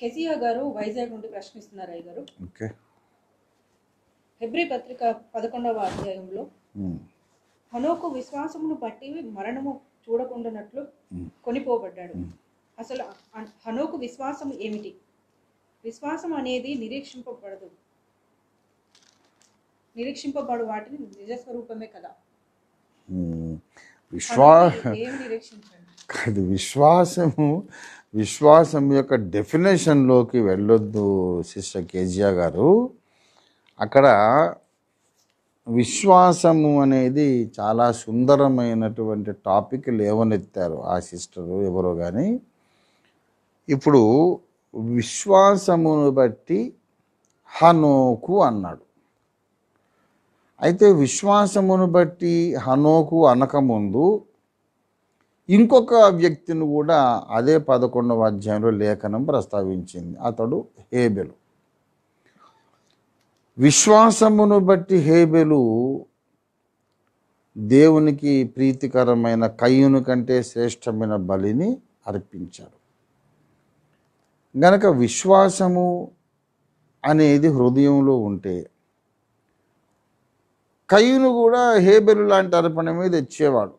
కెసియా గారు వైజాగ్ నుండి ప్రశ్నిస్తున్నారు అయ్య గారు హెబ్రి పత్రిక పదకొండవ అధ్యాయంలో హనోకు విశ్వాసమును బట్టి మరణము చూడకుండానట్లు కొనిపోబడ్డాడు అసలు హనోకు విశ్వాసం ఏమిటి విశ్వాసం అనేది నిరీక్షింపబడదు నిరీక్షింపబడు వాటిని నిజస్వరూపమే కదా విశ్వా కాదు విశ్వాసము విశ్వాసం యొక్క డెఫినేషన్లోకి వెళ్ళొద్దు సిస్టర్ కేజీఆర్ గారు అక్కడ విశ్వాసము అనేది చాలా సుందరమైనటువంటి టాపిక్ లేవనెత్తారు ఆ సిస్టరు ఎవరో కానీ ఇప్పుడు విశ్వాసమును బట్టి హనోకు అన్నాడు అయితే విశ్వాసమును బట్టి హనోకు అనకముందు ఇంకొక వ్యక్తిని కూడా అదే పదకొండవ అధ్యాయంలో లేఖనం ప్రస్తావించింది అతడు హేబెలు విశ్వాసమును బట్టి హేబెలు దేవునికి ప్రీతికరమైన కయ్యును కంటే శ్రేష్టమైన బలిని అర్పించాడు గనక విశ్వాసము అనేది హృదయంలో ఉంటే కయ్యును కూడా హేబెలు లాంటి అర్పణ మీద ఇచ్చేవాడు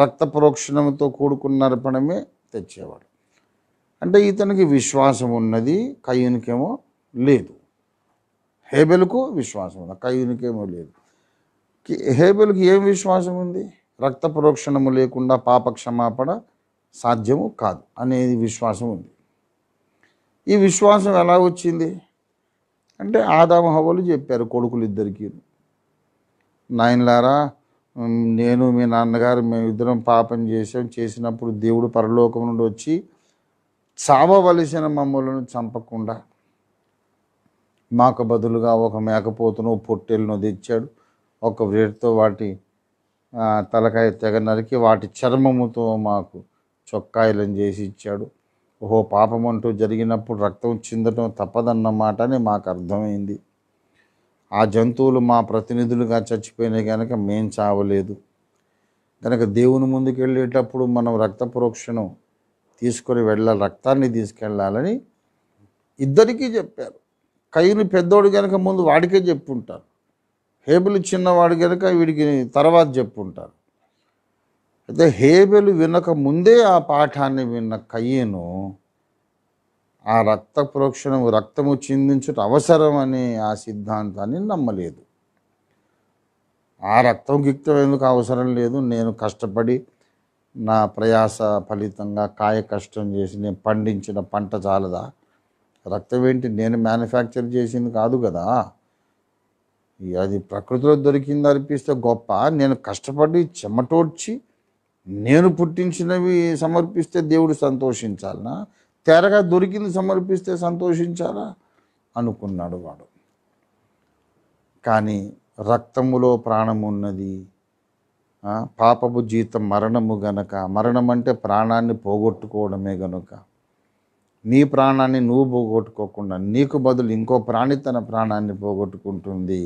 రక్త ప్రోక్షణంతో కూడుకున్న అర్పణమే తెచ్చేవాడు అంటే ఇతనికి విశ్వాసం ఉన్నది కయ్యునికేమో లేదు హేబెల్కు విశ్వాసం ఉన్నది కయ్యూనికేమో లేదు హేబెల్కి ఏం విశ్వాసం ఉంది రక్త ప్రోక్షణము లేకుండా పాప క్షమాపణ సాధ్యము కాదు అనేది విశ్వాసం ఉంది ఈ విశ్వాసం ఎలా వచ్చింది అంటే ఆదామహవలు చెప్పారు కొడుకులు ఇద్దరికి నాయనలారా నేను మీ నాన్నగారు మేమిద్దరం పాపం చేసాం చేసినప్పుడు దేవుడు పరలోకం నుండి వచ్చి చావవలసిన మమ్మలను చంపకుండా మాకు బదులుగా ఒక మేకపోతును పొట్టెలను తెచ్చాడు ఒక వేటితో వాటి తలకాయ తెగ నరికి వాటి చర్మముతో మాకు చొక్కాయలను చేసి ఇచ్చాడు ఓహో పాపం అంటూ జరిగినప్పుడు రక్తం చిందటం తప్పదన్నమాట అని మాకు అర్థమైంది ఆ జంతువులు మా ప్రతినిధులుగా చచ్చిపోయినాయి కనుక మేం చావలేదు కనుక దేవుని ముందుకు వెళ్ళేటప్పుడు మనం రక్త ప్రోక్షణం తీసుకొని వెళ్ళాలి రక్తాన్ని తీసుకెళ్ళాలని ఇద్దరికీ చెప్పారు కయ్యని పెద్దోడు కనుక ముందు వాడికే చెప్పుంటారు హేబులు చిన్నవాడు కనుక వీడికి తర్వాత చెప్పుంటారు అయితే హేబెలు వినక ముందే ఆ పాఠాన్ని విన్న కయ్యను ఆ రక్త ప్రోక్షణము రక్తము చిందించుట అవసరం అనే ఆ సిద్ధాంతాన్ని నమ్మలేదు ఆ రక్తం గిక్తం ఎందుకు అవసరం లేదు నేను కష్టపడి నా ప్రయాస ఫలితంగా కాయ కష్టం చేసి నేను పండించిన పంట చాలదా రక్తం ఏంటి నేను మ్యానుఫ్యాక్చర్ చేసింది కాదు కదా అది ప్రకృతిలో దొరికింది అనిపిస్తే గొప్ప నేను కష్టపడి చెమటోడ్చి నేను పుట్టించినవి సమర్పిస్తే దేవుడు సంతోషించాలనా తెరగా దొరికింది సమర్పిస్తే సంతోషించారా అనుకున్నాడు వాడు కానీ రక్తములో ప్రాణమున్నది పాపపు జీతం మరణము గనక మరణం అంటే ప్రాణాన్ని పోగొట్టుకోవడమే గనుక నీ ప్రాణాన్ని నువ్వు పోగొట్టుకోకుండా నీకు బదులు ఇంకో ప్రాణి తన ప్రాణాన్ని పోగొట్టుకుంటుంది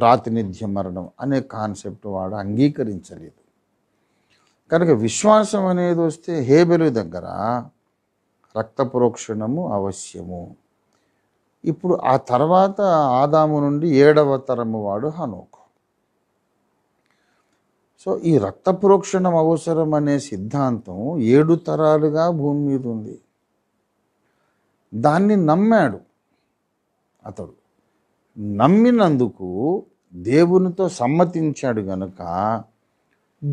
ప్రాతినిధ్య మరణం అనే కాన్సెప్ట్ వాడు అంగీకరించలేదు కనుక విశ్వాసం అనేది వస్తే హేబెలు దగ్గర రక్త ప్రోక్షణము అవశ్యము ఇప్పుడు ఆ తర్వాత ఆదాము నుండి ఏడవ తరము వాడు హనుక సో ఈ రక్త ప్రోక్షణం అవసరం అనే సిద్ధాంతం ఏడు తరాలుగా భూమి మీద ఉంది దాన్ని నమ్మాడు అతడు నమ్మినందుకు దేవునితో సమ్మతించాడు గనుక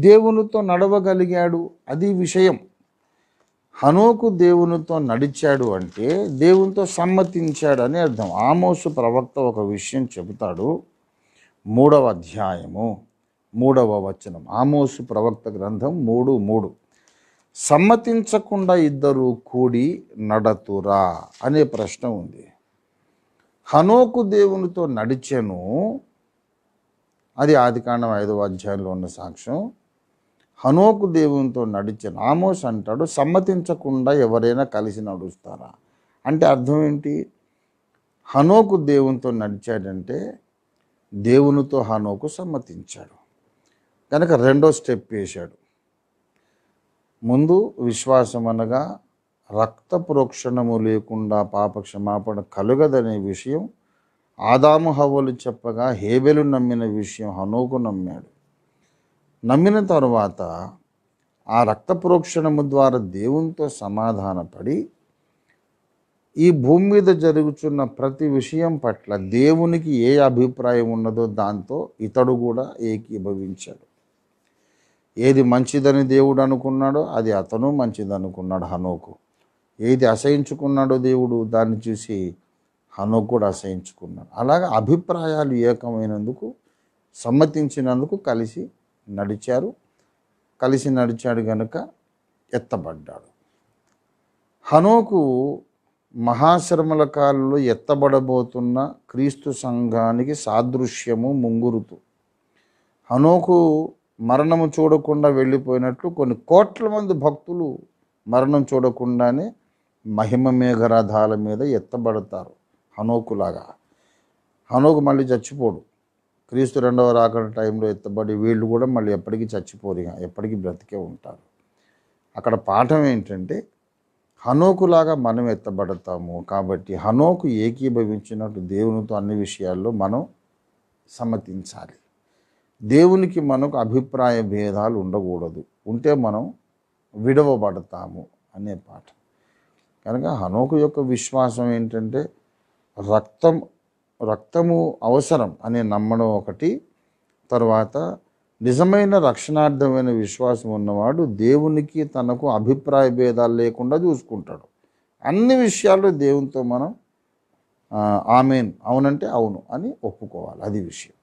దేవునితో నడవగలిగాడు అది విషయం హనోకు దేవునితో నడిచాడు అంటే దేవునితో సమ్మతించాడు అని అర్థం ఆమోసు ప్రవక్త ఒక విషయం చెబుతాడు మూడవ అధ్యాయము మూడవ వచనం ఆమోసు ప్రవక్త గ్రంథం మూడు మూడు సమ్మతించకుండా ఇద్దరు కూడి నడతురా అనే ప్రశ్న ఉంది హనోకు దేవునితో నడిచాను అది కాండం ఐదవ అధ్యాయంలో ఉన్న సాక్ష్యం హనోకు దేవునితో నడిచిన ఆమోస్ అంటాడు సమ్మతించకుండా ఎవరైనా కలిసి నడుస్తారా అంటే అర్థం ఏంటి హనోకు దేవునితో నడిచాడంటే దేవునితో హనోకు సమ్మతించాడు కనుక రెండో స్టెప్ వేశాడు ముందు విశ్వాసం అనగా రక్త ప్రోక్షణము లేకుండా పాప క్షమాపణ కలుగదనే విషయం ఆదాము హవ్వలు చెప్పగా హేబెలు నమ్మిన విషయం హనోకు నమ్మాడు నమ్మిన తర్వాత ఆ రక్త ప్రోక్షణము ద్వారా దేవునితో సమాధానపడి ఈ భూమి మీద జరుగుచున్న ప్రతి విషయం పట్ల దేవునికి ఏ అభిప్రాయం ఉన్నదో దాంతో ఇతడు కూడా ఏకీభవించాడు ఏది మంచిదని దేవుడు అనుకున్నాడో అది అతను మంచిదనుకున్నాడు హనోకు ఏది అసహించుకున్నాడో దేవుడు దాన్ని చూసి హనోకు కూడా అసహించుకున్నాడు అలాగే అభిప్రాయాలు ఏకమైనందుకు సమ్మతించినందుకు కలిసి నడిచారు కలిసి నడిచాడు గనుక ఎత్తబడ్డాడు హనోకు మహాశ్రమల కాలంలో ఎత్తబడబోతున్న క్రీస్తు సంఘానికి సాదృశ్యము ముంగురుతు హనోకు మరణము చూడకుండా వెళ్ళిపోయినట్లు కొన్ని కోట్ల మంది భక్తులు మరణం చూడకుండానే మహిమ మేఘరథాల మీద ఎత్తబడతారు హనోకులాగా హనోకు మళ్ళీ చచ్చిపోడు క్రీస్తు రెండవ రాకడ టైంలో ఎత్తబడి వీళ్ళు కూడా మళ్ళీ ఎప్పటికీ చచ్చిపోరు ఎప్పటికీ బ్రతికే ఉంటారు అక్కడ పాఠం ఏంటంటే హనోకులాగా మనం ఎత్తబడతాము కాబట్టి హనోకు ఏకీభవించినట్టు దేవునితో అన్ని విషయాల్లో మనం సమ్మతించాలి దేవునికి మనకు అభిప్రాయ భేదాలు ఉండకూడదు ఉంటే మనం విడవబడతాము అనే పాఠం కనుక హనోకు యొక్క విశ్వాసం ఏంటంటే రక్తం రక్తము అవసరం అనే నమ్మడం ఒకటి తర్వాత నిజమైన రక్షణార్థమైన విశ్వాసం ఉన్నవాడు దేవునికి తనకు అభిప్రాయ భేదాలు లేకుండా చూసుకుంటాడు అన్ని విషయాలు దేవునితో మనం ఆమెన్ అవునంటే అవును అని ఒప్పుకోవాలి అది విషయం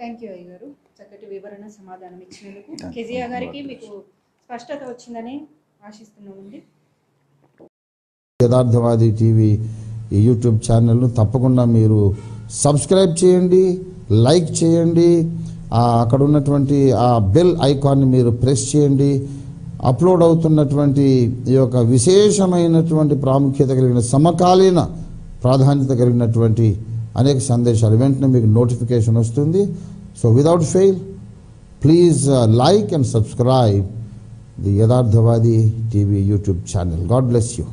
థ్యాంక్ యూ గారు చక్కటి వివరణ సమాధానం ఇచ్చినందుకు కేజీఆర్ గారికి మీకు స్పష్టత వచ్చిందని ఆశిస్తున్నామండి యథార్థవాది టీవీ యూట్యూబ్ ఛానల్ను తప్పకుండా మీరు సబ్స్క్రైబ్ చేయండి లైక్ చేయండి అక్కడ ఉన్నటువంటి ఆ బెల్ ఐకాన్ని మీరు ప్రెస్ చేయండి అప్లోడ్ అవుతున్నటువంటి ఈ యొక్క విశేషమైనటువంటి ప్రాముఖ్యత కలిగిన సమకాలీన ప్రాధాన్యత కలిగినటువంటి అనేక సందేశాలు వెంటనే మీకు నోటిఫికేషన్ వస్తుంది so without fail please like and subscribe the యథార్థవాది TV YouTube channel God bless you